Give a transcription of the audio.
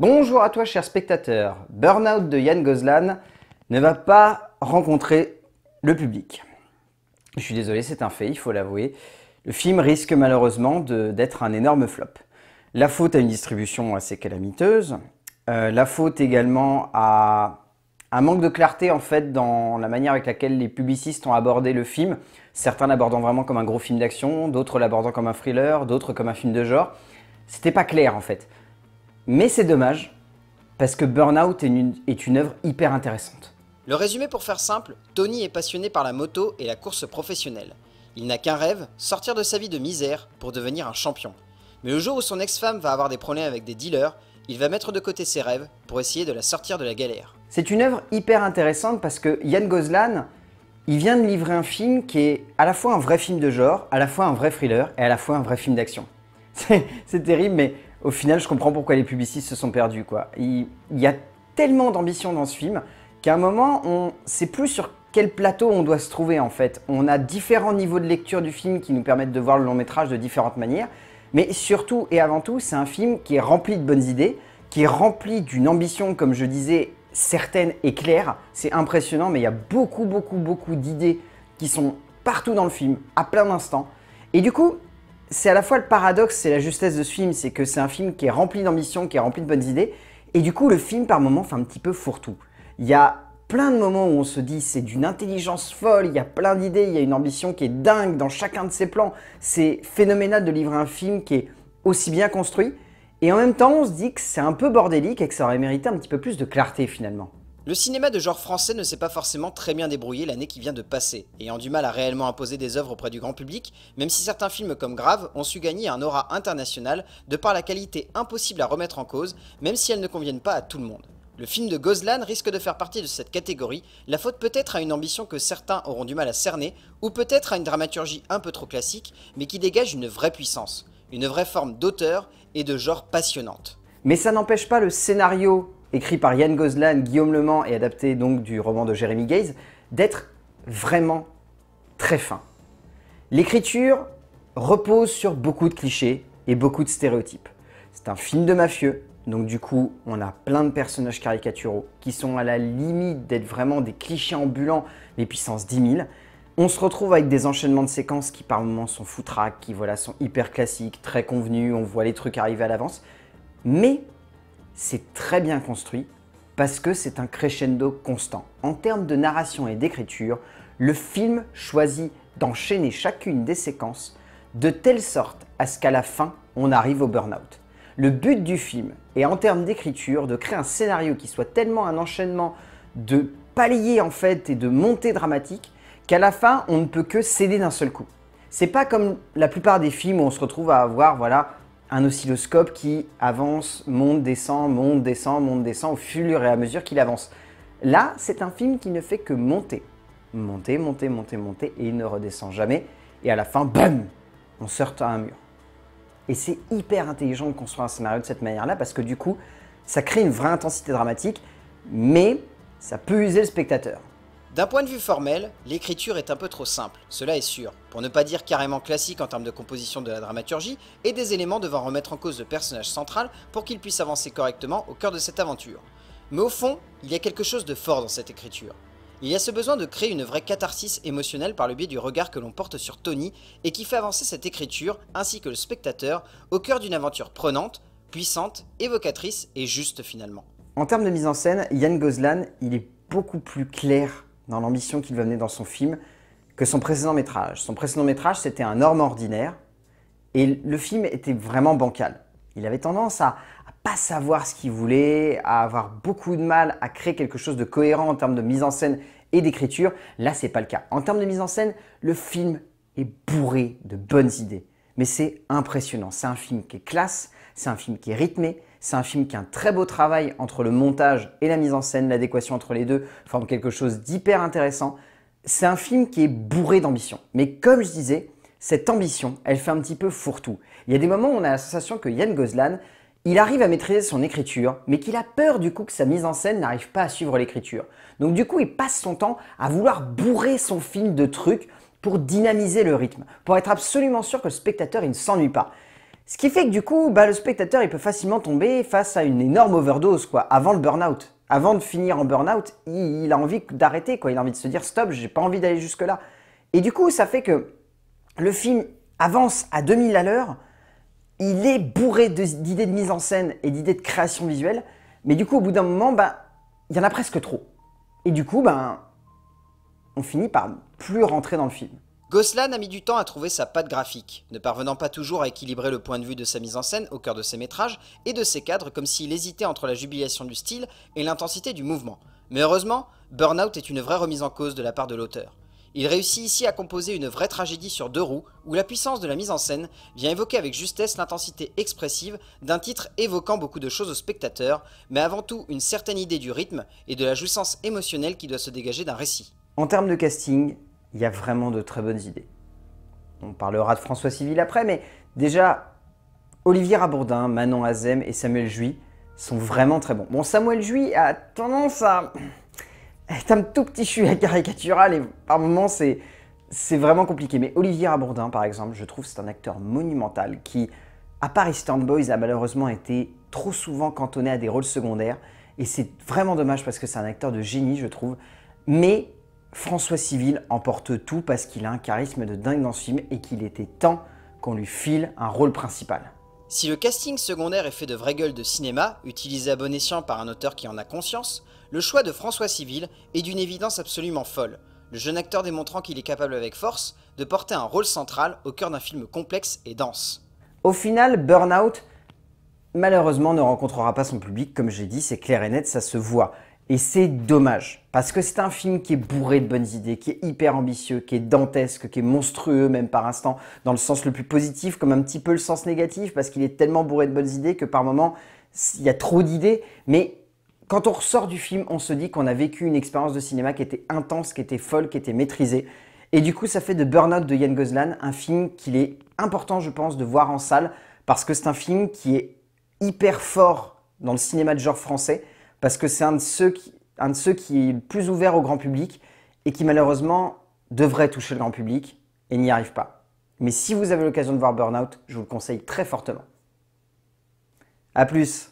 Bonjour à toi cher spectateur. Burnout de Yann Gozlan ne va pas rencontrer le public. Je suis désolé, c'est un fait, il faut l'avouer. Le film risque malheureusement d'être un énorme flop. La faute à une distribution assez calamiteuse. Euh, la faute également à un manque de clarté en fait dans la manière avec laquelle les publicistes ont abordé le film. Certains l'abordant vraiment comme un gros film d'action, d'autres l'abordant comme un thriller, d'autres comme un film de genre. C'était pas clair en fait. Mais c'est dommage, parce que Burnout est une, est une œuvre hyper intéressante. Le résumé pour faire simple, Tony est passionné par la moto et la course professionnelle. Il n'a qu'un rêve, sortir de sa vie de misère pour devenir un champion. Mais le jour où son ex-femme va avoir des problèmes avec des dealers, il va mettre de côté ses rêves pour essayer de la sortir de la galère. C'est une œuvre hyper intéressante parce que Yann Gozlan, il vient de livrer un film qui est à la fois un vrai film de genre, à la fois un vrai thriller et à la fois un vrai film d'action. C'est terrible, mais au final, je comprends pourquoi les publicistes se sont perdus. Quoi. Il, y a tellement d'ambition dans ce film qu'à un moment, on ne sait plus sur quel plateau on doit se trouver en fait. On a différents niveaux de lecture du film qui nous permettent de voir le long métrage de différentes manières. Mais surtout et avant tout, c'est un film qui est rempli de bonnes idées, qui est rempli d'une ambition, comme je disais, certaine et claire. C'est impressionnant, mais il y a beaucoup, beaucoup, beaucoup d'idées qui sont partout dans le film, à plein d'instants. Et du coup, c'est à la fois le paradoxe, c'est la justesse de ce film, c'est que c'est un film qui est rempli d'ambition, qui est rempli de bonnes idées, et du coup le film par moments fait un petit peu fourre-tout. Il y a plein de moments où on se dit c'est d'une intelligence folle, il y a plein d'idées, il y a une ambition qui est dingue dans chacun de ses plans, c'est phénoménal de livrer un film qui est aussi bien construit, et en même temps on se dit que c'est un peu bordélique et que ça aurait mérité un petit peu plus de clarté finalement. Le cinéma de genre français ne s'est pas forcément très bien débrouillé l'année qui vient de passer, ayant du mal à réellement imposer des œuvres auprès du grand public, même si certains films comme Grave ont su gagner un aura international de par la qualité impossible à remettre en cause, même si elles ne conviennent pas à tout le monde. Le film de Gozlan risque de faire partie de cette catégorie, la faute peut-être à une ambition que certains auront du mal à cerner, ou peut-être à une dramaturgie un peu trop classique, mais qui dégage une vraie puissance, une vraie forme d'auteur et de genre passionnante. Mais ça n'empêche pas le scénario écrit par Yann Gozlan, Guillaume Le Mans et adapté donc du roman de Jeremy Gaze, d'être vraiment très fin. L'écriture repose sur beaucoup de clichés et beaucoup de stéréotypes. C'est un film de mafieux, donc du coup, on a plein de personnages caricaturaux qui sont à la limite d'être vraiment des clichés ambulants, mais puissance 10 000. On se retrouve avec des enchaînements de séquences qui par moments sont foutraques, qui voilà, sont hyper classiques, très convenus, on voit les trucs arriver à l'avance. Mais c'est très bien construit parce que c'est un crescendo constant. En termes de narration et d'écriture, le film choisit d'enchaîner chacune des séquences de telle sorte à ce qu'à la fin, on arrive au burn-out. Le but du film est en termes d'écriture de créer un scénario qui soit tellement un enchaînement de paliers en fait et de montées dramatiques qu'à la fin, on ne peut que céder d'un seul coup. C'est pas comme la plupart des films où on se retrouve à avoir voilà un oscilloscope qui avance, monte, descend, monte, descend, monte, descend au fur et à mesure qu'il avance. Là, c'est un film qui ne fait que monter. Monter, monter, monter, monter, et il ne redescend jamais. Et à la fin, bam On sort à un mur. Et c'est hyper intelligent de construire un scénario de cette manière-là, parce que du coup, ça crée une vraie intensité dramatique, mais ça peut user le spectateur. D'un point de vue formel, l'écriture est un peu trop simple, cela est sûr, pour ne pas dire carrément classique en termes de composition de la dramaturgie, et des éléments devant remettre en cause le personnage central pour qu'il puisse avancer correctement au cœur de cette aventure. Mais au fond, il y a quelque chose de fort dans cette écriture. Il y a ce besoin de créer une vraie catharsis émotionnelle par le biais du regard que l'on porte sur Tony et qui fait avancer cette écriture, ainsi que le spectateur, au cœur d'une aventure prenante, puissante, évocatrice et juste finalement. En termes de mise en scène, Yann Gozlan, il est beaucoup plus clair dans l'ambition qu'il va mener dans son film que son précédent métrage. Son précédent métrage, c'était un homme ordinaire, et le film était vraiment bancal. Il avait tendance à, à pas savoir ce qu'il voulait, à avoir beaucoup de mal à créer quelque chose de cohérent en termes de mise en scène et d'écriture. Là, c'est pas le cas. En termes de mise en scène, le film est bourré de bonnes idées mais c'est impressionnant. C'est un film qui est classe, c'est un film qui est rythmé, c'est un film qui a un très beau travail entre le montage et la mise en scène, l'adéquation entre les deux forme quelque chose d'hyper intéressant. C'est un film qui est bourré d'ambition. Mais comme je disais, cette ambition, elle fait un petit peu fourre-tout. Il y a des moments où on a la sensation que Yann Gozlan, il arrive à maîtriser son écriture, mais qu'il a peur du coup que sa mise en scène n'arrive pas à suivre l'écriture. Donc du coup, il passe son temps à vouloir bourrer son film de trucs pour dynamiser le rythme, pour être absolument sûr que le spectateur il ne s'ennuie pas. Ce qui fait que du coup, bah, le spectateur il peut facilement tomber face à une énorme overdose quoi, avant le burn-out. Avant de finir en burn-out, il, a envie d'arrêter, quoi. il a envie de se dire stop, j'ai pas envie d'aller jusque-là. Et du coup, ça fait que le film avance à 2000 à l'heure, il est bourré d'idées de, mise en scène et d'idées de création visuelle, mais du coup, au bout d'un moment, bah, il y en a presque trop. Et du coup, ben, on finit par plus rentrer dans le film. Goslan a mis du temps à trouver sa patte graphique, ne parvenant pas toujours à équilibrer le point de vue de sa mise en scène au cœur de ses métrages et de ses cadres comme s'il hésitait entre la jubilation du style et l'intensité du mouvement. Mais heureusement, Burnout est une vraie remise en cause de la part de l'auteur. Il réussit ici à composer une vraie tragédie sur deux roues, où la puissance de la mise en scène vient évoquer avec justesse l'intensité expressive d'un titre évoquant beaucoup de choses au spectateur, mais avant tout une certaine idée du rythme et de la jouissance émotionnelle qui doit se dégager d'un récit. En termes de casting, il y a vraiment de très bonnes idées. On parlera de François Civil après, mais déjà, Olivier Abourdin, Manon Azem et Samuel Jouy sont vraiment très bons. Bon, Samuel Jouy a tendance à être un tout petit à caricatural et par moments c'est, c'est vraiment compliqué. Mais Olivier Abourdin, par exemple, je trouve c'est un acteur monumental qui, à part Stand Boys, a malheureusement été trop souvent cantonné à des rôles secondaires. Et c'est vraiment dommage parce que c'est un acteur de génie, je trouve. Mais François Civil emporte tout parce qu'il a un charisme de dingue dans ce film et qu'il était temps qu'on lui file un rôle principal. Si le casting secondaire est fait de vraies gueules de cinéma, utilisé à bon escient par un auteur qui en a conscience, le choix de François Civil est d'une évidence absolument folle, le jeune acteur démontrant qu'il est capable avec force de porter un rôle central au cœur d'un film complexe et dense. Au final, Burnout, malheureusement, ne rencontrera pas son public, comme j'ai dit, c'est clair et net, ça se voit. Et c'est dommage, parce que c'est un film qui est bourré de bonnes idées, qui est hyper ambitieux, qui est dantesque, qui est monstrueux même par instant, dans le sens le plus positif comme un petit peu le sens négatif, parce qu'il est tellement bourré de bonnes idées que par moments, il y a trop d'idées, mais quand on ressort du film, on se dit qu'on a vécu une expérience de cinéma qui était intense, qui était folle, qui était maîtrisée. Et du coup, ça fait de Burnout de Yann Gozlan un film qu'il est important, je pense, de voir en salle, parce que c'est un film qui est hyper fort dans le cinéma de genre français, parce que c'est un, de ceux qui, un de ceux qui est le plus ouvert au grand public et qui malheureusement devrait toucher le grand public et n'y arrive pas. Mais si vous avez l'occasion de voir Burnout, je vous le conseille très fortement. A plus